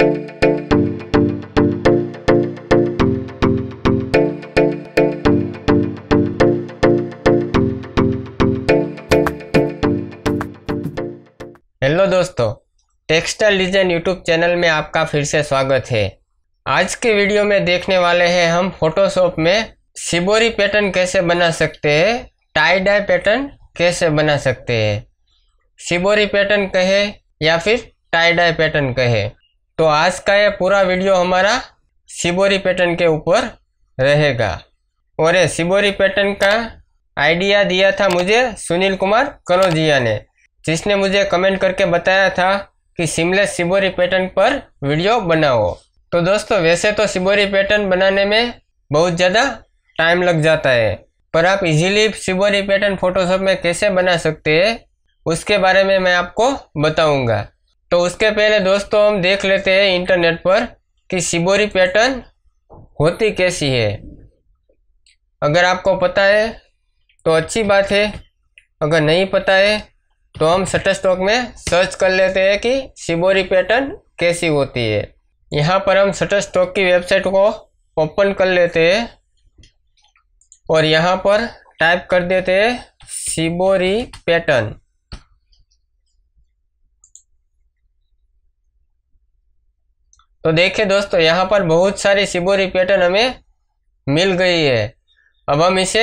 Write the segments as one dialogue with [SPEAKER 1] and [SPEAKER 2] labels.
[SPEAKER 1] hello दोस्तों textile design YouTube channel में आपका फिर से स्वागत है आज के वीडियो में देखने वाले हैं हम फोटोशॉप में सिबोरी पैटर्न कैसे बना सकते हैं टाई डाई पैटर्न कैसे बना सकते हैं सिबोरी पैटर्न कहे या फिर टाई डाई पैटर्न कहे तो आज का ये पूरा वीडियो हमारा सिबोरी पैटर्न के ऊपर रहेगा और ये सिबोरी पैटर्न का आइडिया दिया था मुझे सुनील कुमार कनौजिया ने जिसने मुझे कमेंट करके बताया था कि सिमलेस सिबोरी पैटर्न पर वीडियो बनाओ तो दोस्तों वैसे तो सिबोरी पैटर्न बनाने में बहुत ज़्यादा टाइम लग जाता है पर आप इजीली सिबोरी पैटर्न फोटोशॉप में कैसे बना सकते हैं उसके बारे में मैं आपको बताऊंगा तो उसके पहले दोस्तों हम देख लेते हैं इंटरनेट पर कि सिबोरी पैटर्न होती कैसी है अगर आपको पता है तो अच्छी बात है अगर नहीं पता है तो हम स्टॉक में सर्च कर लेते हैं कि सिबोरी पैटर्न कैसी होती है यहाँ पर हम स्टॉक की वेबसाइट को ओपन कर लेते हैं और यहाँ पर टाइप कर देते हैं सिबोरी पैटर्न तो देखिए दोस्तों यहाँ पर बहुत सारी सिबोरी पैटर्न हमें मिल गई है अब हम इसे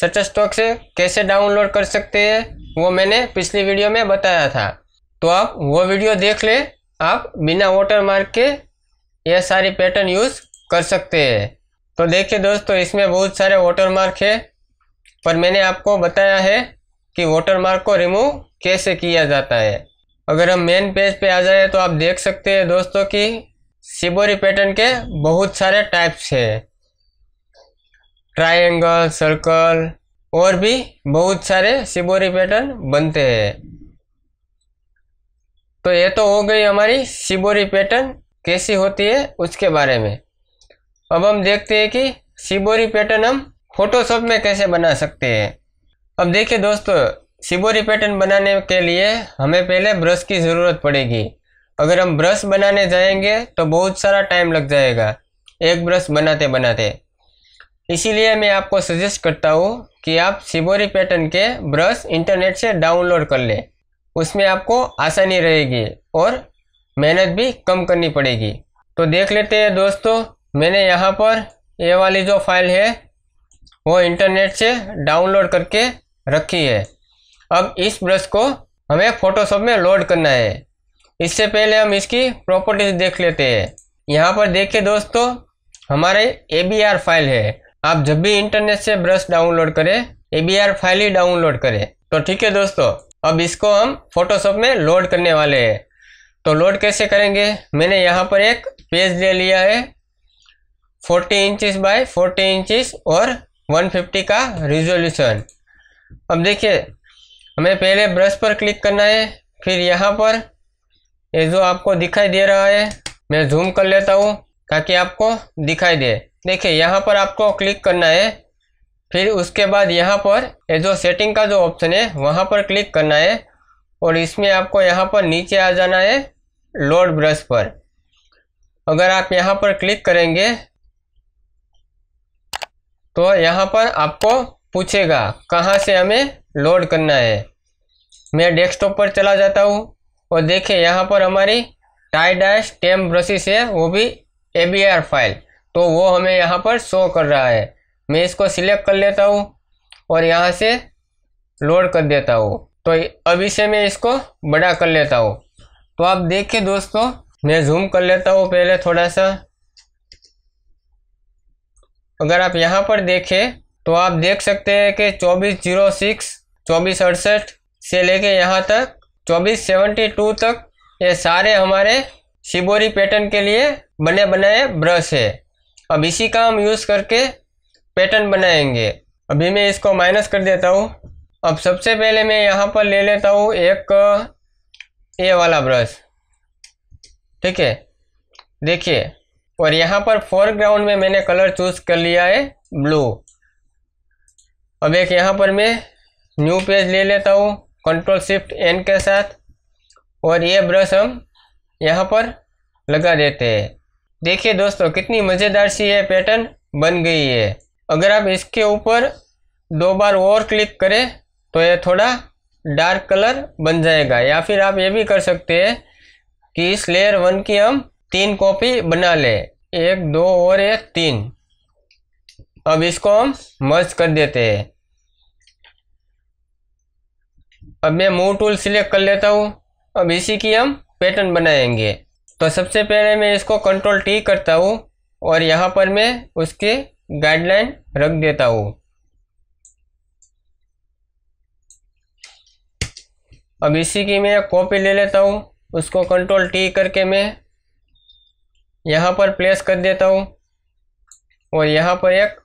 [SPEAKER 1] सच स्टॉक से कैसे डाउनलोड कर सकते हैं वो मैंने पिछली वीडियो में बताया था तो आप वो वीडियो देख ले आप बिना वोटर मार्क के यह सारी पैटर्न यूज़ कर सकते हैं तो देखिए दोस्तों इसमें बहुत सारे वोटर मार्क है पर मैंने आपको बताया है कि वोटर मार्क को रिमूव कैसे किया जाता है अगर हम मेन पेज पे आ जाए तो आप देख सकते हैं दोस्तों कि शिबोरी पैटर्न के बहुत सारे टाइप्स है ट्रायंगल सर्कल और भी बहुत सारे शिबोरी पैटर्न बनते हैं तो ये तो हो गई हमारी शिबोरी पैटर्न कैसी होती है उसके बारे में अब हम देखते हैं कि शिबोरी पैटर्न हम फोटोशॉप में कैसे बना सकते हैं अब देखिए दोस्तों शिबोरी पैटर्न बनाने के लिए हमें पहले ब्रश की ज़रूरत पड़ेगी अगर हम ब्रश बनाने जाएंगे तो बहुत सारा टाइम लग जाएगा एक ब्रश बनाते बनाते इसीलिए मैं आपको सजेस्ट करता हूँ कि आप सिबोरी पैटर्न के ब्रश इंटरनेट से डाउनलोड कर लें उसमें आपको आसानी रहेगी और मेहनत भी कम करनी पड़ेगी तो देख लेते हैं दोस्तों मैंने यहाँ पर ये वाली जो फाइल है वो इंटरनेट से डाउनलोड करके रखी है अब इस ब्रश को हमें फ़ोटोशॉप में लोड करना है इससे पहले हम इसकी प्रॉपर्टीज देख लेते हैं यहाँ पर देखिए दोस्तों हमारे ए फाइल है आप जब भी इंटरनेट से ब्रश डाउनलोड करें ए फाइल ही डाउनलोड करें तो ठीक है दोस्तों अब इसको हम फोटोशॉप में लोड करने वाले हैं तो लोड कैसे करेंगे मैंने यहाँ पर एक पेज ले लिया है 40 इंचिस बाय 40 इंचिस और 150 का रिजोल्यूशन अब देखिए हमें पहले ब्रश पर क्लिक करना है फिर यहाँ पर ये जो आपको दिखाई दे रहा है मैं जूम कर लेता हूँ ताकि आपको दिखाई दे देखिए यहाँ पर आपको क्लिक करना है फिर उसके बाद यहाँ पर ये जो सेटिंग का जो ऑप्शन है वहाँ पर क्लिक करना है और इसमें आपको यहाँ पर नीचे आ जाना है लोड ब्रश पर अगर आप यहाँ पर क्लिक करेंगे तो यहाँ पर आपको पूछेगा कहाँ से हमें लोड करना है मैं डेस्कटॉप पर चला जाता हूँ और देखें यहाँ पर हमारी डैश टेम ब्रशिस है वो भी ए बी आर फाइल तो वो हमें यहाँ पर शो कर रहा है मैं इसको सिलेक्ट कर लेता हूँ और यहाँ से लोड कर देता हूँ तो अभी से मैं इसको बड़ा कर लेता हूँ तो आप देखिए दोस्तों मैं जूम कर लेता हूँ पहले थोड़ा सा अगर आप यहाँ पर देखें तो आप देख सकते हैं कि चौबीस जीरो सिक्स चौबीस अड़सठ से लेके यहाँ तक 2472 तक ये सारे हमारे शिबोरी पैटर्न के लिए बने बनाए ब्रश है अब इसी का हम यूज़ करके पैटर्न बनाएंगे अभी मैं इसको माइनस कर देता हूँ अब सबसे पहले मैं यहाँ पर ले लेता हूँ एक ए वाला ब्रश ठीक है देखिए और यहाँ पर फोरग्राउंड में मैंने कलर चूज़ कर लिया है ब्लू अब एक यहाँ पर मैं न्यू पेज ले लेता हूँ कंट्रोल शिफ्ट एन के साथ और ये ब्रश हम यहाँ पर लगा देते हैं देखिए दोस्तों कितनी मज़ेदार सी ये पैटर्न बन गई है अगर आप इसके ऊपर दो बार और क्लिक करें तो ये थोड़ा डार्क कलर बन जाएगा या फिर आप ये भी कर सकते हैं कि इस लेयर वन की हम तीन कॉपी बना लें एक दो और एक तीन अब इसको हम मर्ज कर देते हैं अब मैं मूव टूल सिलेक्ट कर लेता हूँ अब इसी की हम पैटर्न बनाएंगे तो सबसे पहले मैं इसको कंट्रोल टी करता हूँ और यहाँ पर मैं उसके गाइडलाइन रख देता हूँ अब इसी की मैं कॉपी ले लेता हूँ उसको कंट्रोल टी करके मैं यहाँ पर प्लेस कर देता हूँ और यहाँ पर एक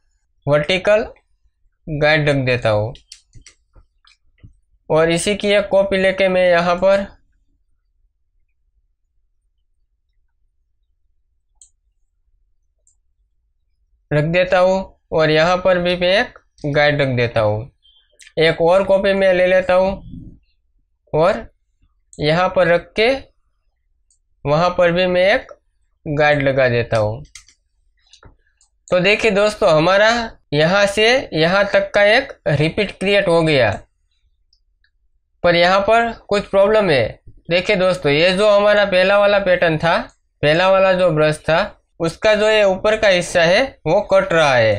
[SPEAKER 1] वर्टिकल गाइड रख देता हूँ और इसी की एक कॉपी लेके मैं यहाँ पर रख देता हूँ और यहाँ पर भी मैं एक गाइड रख देता हूँ एक और कॉपी मैं ले लेता हूँ और यहाँ पर रख के वहाँ पर भी मैं एक गाइड लगा देता हूँ तो देखिए दोस्तों हमारा यहाँ से यहाँ तक का एक रिपीट क्रिएट हो गया पर यहाँ पर कुछ प्रॉब्लम है देखिए दोस्तों ये जो हमारा पहला वाला पैटर्न था पहला वाला जो ब्रश था उसका जो ये ऊपर का हिस्सा है वो कट रहा है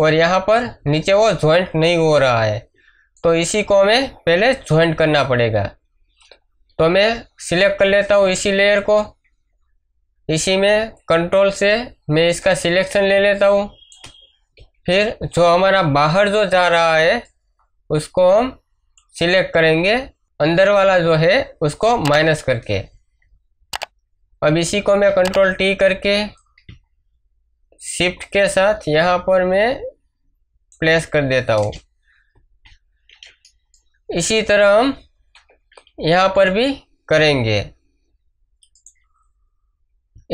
[SPEAKER 1] और यहाँ पर नीचे वो ज्वाइंट नहीं हो रहा है तो इसी को हमें पहले ज्वाइंट करना पड़ेगा तो मैं सिलेक्ट कर लेता हूँ इसी लेयर को इसी में कंट्रोल से मैं इसका सिलेक्शन ले लेता हूँ फिर जो हमारा बाहर जो जा रहा है उसको हम सिलेक्ट करेंगे अंदर वाला जो है उसको माइनस करके अब इसी को मैं कंट्रोल टी करके शिफ्ट के साथ यहाँ पर मैं प्लेस कर देता हूँ इसी तरह हम यहाँ पर भी करेंगे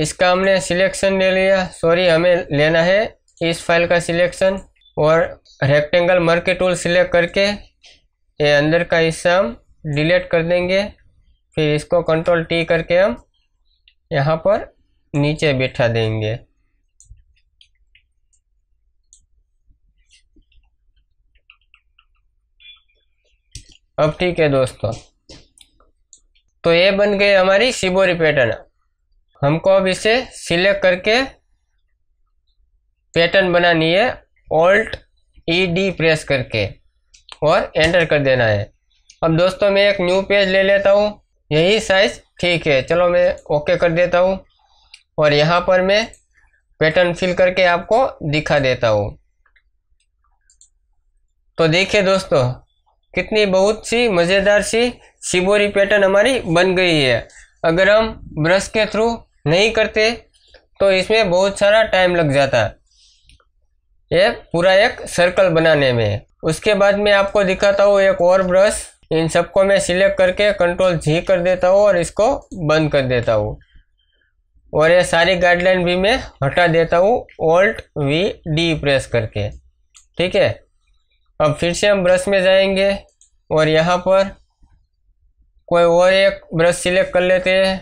[SPEAKER 1] इसका हमने सिलेक्शन ले लिया सॉरी हमें लेना है इस फाइल का सिलेक्शन और रेक्टेंगल मर्के टूल सिलेक्ट करके ये अंदर का हिस्सा हम डिलीट कर देंगे फिर इसको कंट्रोल टी करके हम यहाँ पर नीचे बैठा देंगे अब ठीक है दोस्तों तो ये बन गए हमारी शिबोरी पैटर्न हमको अब इसे सिलेक्ट करके पैटर्न बनानी है ऑल्ट ई डी प्रेस करके और एंटर कर देना है अब दोस्तों मैं एक न्यू पेज ले लेता हूँ यही साइज़ ठीक है चलो मैं ओके कर देता हूँ और यहाँ पर मैं पैटर्न फिल करके आपको दिखा देता हूँ तो देखिए दोस्तों कितनी बहुत सी मज़ेदार सी शिबोरी पैटर्न हमारी बन गई है अगर हम ब्रश के थ्रू नहीं करते तो इसमें बहुत सारा टाइम लग जाता ये पूरा एक सर्कल बनाने में उसके बाद मैं आपको दिखाता हूँ एक और ब्रश इन सबको मैं सिलेक्ट करके कंट्रोल जी कर देता हूँ और इसको बंद कर देता हूँ और ये सारी गाइडलाइन भी मैं हटा देता हूँ ओल्ट वी डी प्रेस करके ठीक है अब फिर से हम ब्रश में जाएंगे और यहाँ पर कोई और एक ब्रश सिलेक्ट कर लेते हैं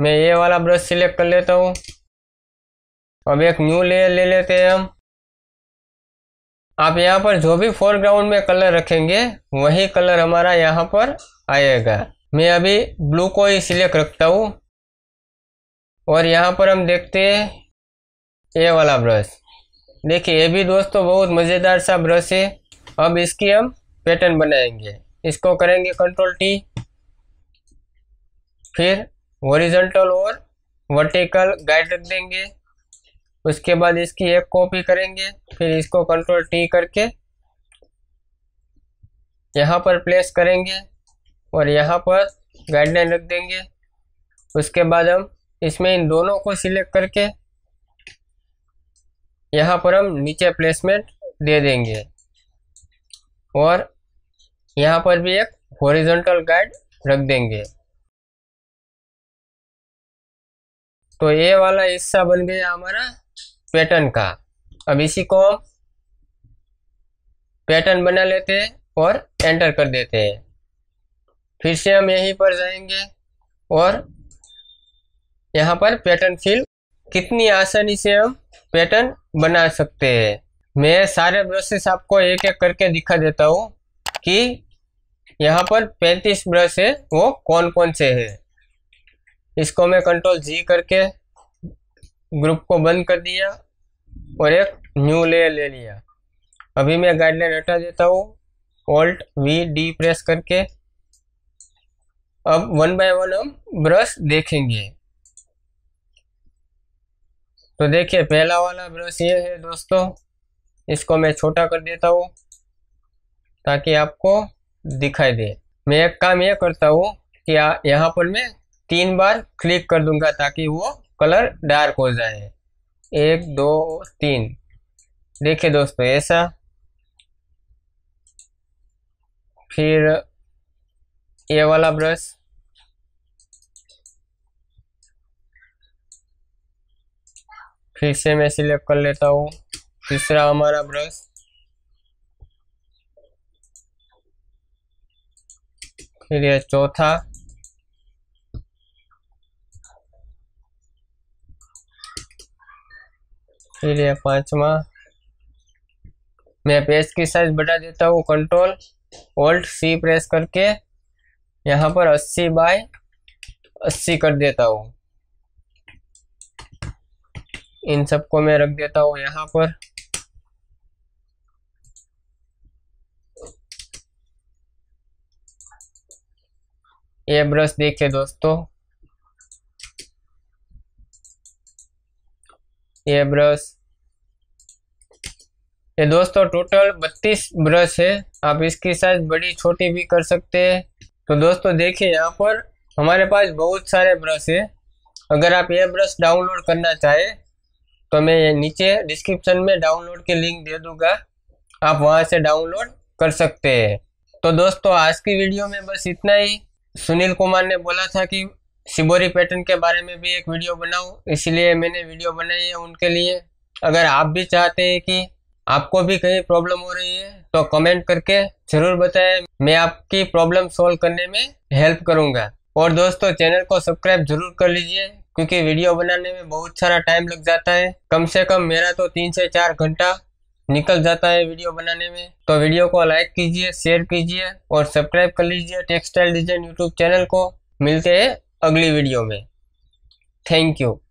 [SPEAKER 1] मैं ये वाला ब्रश सिलेक्ट कर लेता हूँ अब एक न्यू लेयर ले लेते हैं हम आप यहाँ पर जो भी फोरग्राउंड में कलर रखेंगे वही कलर हमारा यहाँ पर आएगा मैं अभी ब्लू को ही सिलेक्ट रखता हूँ और यहाँ पर हम देखते हैं ये वाला ब्रश देखिए ये भी दोस्तों बहुत मज़ेदार सा ब्रश है अब इसकी हम पैटर्न बनाएंगे इसको करेंगे कंट्रोल टी फिर ओरिजेंटल और वर्टिकल गाइड रख देंगे उसके बाद इसकी एक कॉपी करेंगे फिर इसको कंट्रोल टी करके यहाँ पर प्लेस करेंगे और यहाँ पर गाइडलाइन रख देंगे उसके बाद हम इसमें इन दोनों को सिलेक्ट करके यहाँ पर हम नीचे प्लेसमेंट दे देंगे और यहाँ पर भी एक हॉरिजॉन्टल गाइड रख देंगे तो ये वाला हिस्सा बन गया हमारा पैटर्न का अब इसी को हम पैटर्न बना लेते हैं और एंटर कर देते हैं फिर से हम यहीं पर जाएंगे और यहाँ पर पैटर्न फिल कितनी आसानी से हम पैटर्न बना सकते हैं मैं सारे ब्रशेस आपको एक एक करके दिखा देता हूँ कि यहाँ पर 35 ब्रश है वो कौन कौन से हैं इसको मैं कंट्रोल जी करके ग्रुप को बंद कर दिया और एक न्यू लेयर ले लिया अभी मैं गाइडलाइन हटा देता हूँ ऑल्ट वी डी प्रेस करके अब वन बाय वन हम ब्रश देखेंगे तो देखिए पहला वाला ब्रश ये है दोस्तों इसको मैं छोटा कर देता हूँ ताकि आपको दिखाई दे मैं एक काम ये करता हूँ कि यहाँ पर मैं तीन बार क्लिक कर दूंगा ताकि वो कलर डार्क हो जाए एक दो तीन देखिए दोस्तों ऐसा फिर ये वाला ब्रश फिर से मैं सिलेक्ट कर लेता हूँ तीसरा हमारा ब्रश फिर यह चौथा फिर यह पांचवा मैं पेज की साइज बढ़ा देता हूँ कंट्रोल ओल्ट सी प्रेस करके यहाँ पर 80 बाय 80 कर देता हूँ इन सबको मैं रख देता हूँ यहाँ पर ये ब्रश देखे दोस्तों ये ब्रश ये दोस्तों टोटल 32 ब्रश है आप इसकी साइज बड़ी छोटी भी कर सकते हैं तो दोस्तों देखिए यहाँ पर हमारे पास बहुत सारे ब्रश है अगर आप ये ब्रश डाउनलोड करना चाहे तो मैं नीचे डिस्क्रिप्शन में डाउनलोड के लिंक दे दूंगा आप वहाँ से डाउनलोड कर सकते हैं तो दोस्तों आज की वीडियो में बस इतना ही सुनील कुमार ने बोला था कि सिबोरी पैटर्न के बारे में भी एक वीडियो बनाऊँ इसलिए मैंने वीडियो बनाई है उनके लिए अगर आप भी चाहते हैं कि आपको भी कहीं प्रॉब्लम हो रही है तो कमेंट करके जरूर बताएं मैं आपकी प्रॉब्लम सॉल्व करने में हेल्प करूंगा और दोस्तों चैनल को सब्सक्राइब जरूर कर लीजिए क्योंकि वीडियो बनाने में बहुत सारा टाइम लग जाता है कम से कम मेरा तो तीन से चार घंटा निकल जाता है वीडियो बनाने में तो वीडियो को लाइक कीजिए शेयर कीजिए और सब्सक्राइब कर लीजिए टेक्सटाइल डिजाइन यूट्यूब चैनल को मिलते हैं अगली वीडियो में थैंक यू